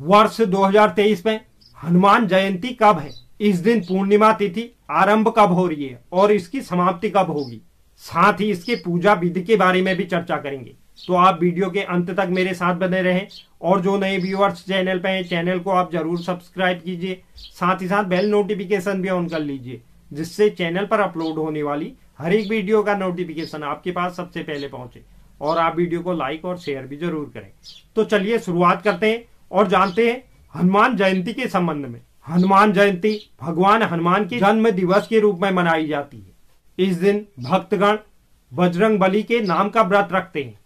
वर्ष 2023 में हनुमान जयंती कब है इस दिन पूर्णिमा तिथि आरंभ कब हो रही है और इसकी समाप्ति कब होगी साथ ही इसके पूजा विधि के बारे में भी चर्चा करेंगे तो आप वीडियो के अंत तक मेरे साथ बने रहें और जो नए व्यूअर्स चैनल पे हैं चैनल को आप जरूर सब्सक्राइब कीजिए साथ ही साथ बेल नोटिफिकेशन भी ऑन कर लीजिए जिससे चैनल पर अपलोड होने वाली हर एक वीडियो का नोटिफिकेशन आपके पास सबसे पहले पहुंचे और आप वीडियो को लाइक और शेयर भी जरूर करें तो चलिए शुरुआत करते हैं और जानते हैं हनुमान जयंती के संबंध में हनुमान जयंती भगवान हनुमान के जन्म दिवस के रूप में मनाई जाती है इस दिन भक्तगण बजरंग बली के नाम का व्रत रखते हैं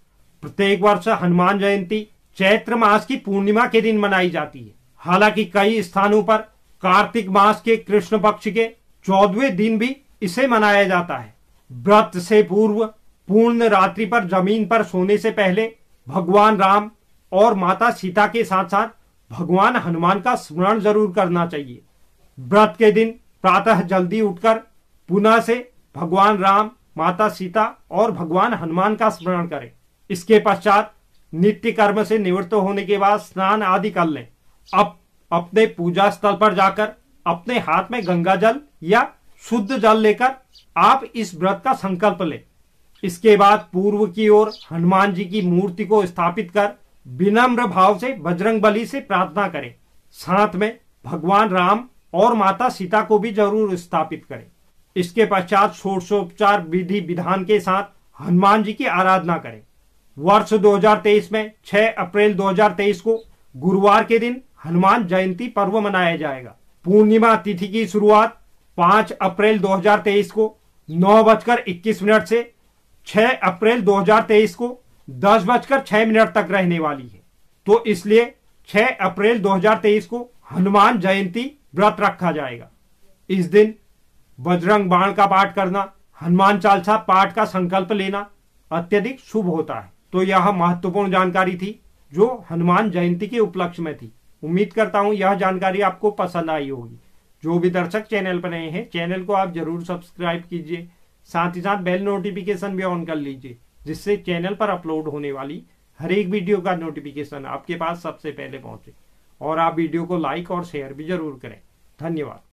प्रत्येक वर्ष हनुमान जयंती चैत्र मास की पूर्णिमा के दिन मनाई जाती है हालांकि कई स्थानों पर कार्तिक मास के कृष्ण पक्ष के चौदवे दिन भी इसे मनाया जाता है व्रत से पूर्व पूर्ण रात्रि पर जमीन पर सोने से पहले भगवान राम और माता सीता के साथ साथ भगवान हनुमान का स्मरण जरूर करना चाहिए व्रत के दिन प्रातः जल्दी उठकर पुनः से भगवान राम माता सीता और भगवान हनुमान का स्मरण करें इसके पश्चात नित्य कर्म से निवृत्त होने के बाद स्नान आदि कर लें अब अपने पूजा स्थल पर जाकर अपने हाथ में गंगा जल या शुद्ध जल लेकर आप इस व्रत का संकल्प लें इसके बाद पूर्व की ओर हनुमान जी की मूर्ति को स्थापित कर विनम्र भाव से बजरंग बली से प्रार्थना करें साथ में भगवान राम और माता सीता को भी जरूर स्थापित करें इसके पश्चात षोडशोपचार विधि विधान के साथ हनुमान जी की आराधना करें वर्ष 2023 में 6 अप्रैल 2023 को गुरुवार के दिन हनुमान जयंती पर्व मनाया जाएगा पूर्णिमा तिथि की शुरुआत 5 अप्रैल 2023 को नौ बजकर इक्कीस मिनट से 6 अप्रैल 2023 को दस बजकर छह मिनट तक रहने वाली है तो इसलिए 6 अप्रैल 2023 को हनुमान जयंती व्रत रखा जाएगा इस दिन बजरंग बाण का पाठ करना हनुमान चालसा पाठ का संकल्प लेना अत्यधिक शुभ होता है तो यह महत्वपूर्ण जानकारी थी जो हनुमान जयंती के उपलक्ष्य में थी उम्मीद करता हूँ यह जानकारी आपको पसंद आई होगी जो भी दर्शक चैनल पर रहे हैं चैनल को आप जरूर सब्सक्राइब कीजिए साथ ही साथ बेल नोटिफिकेशन भी ऑन कर लीजिए जिससे चैनल पर अपलोड होने वाली हर एक वीडियो का नोटिफिकेशन आपके पास सबसे पहले पहुंचे और आप वीडियो को लाइक और शेयर भी जरूर करें धन्यवाद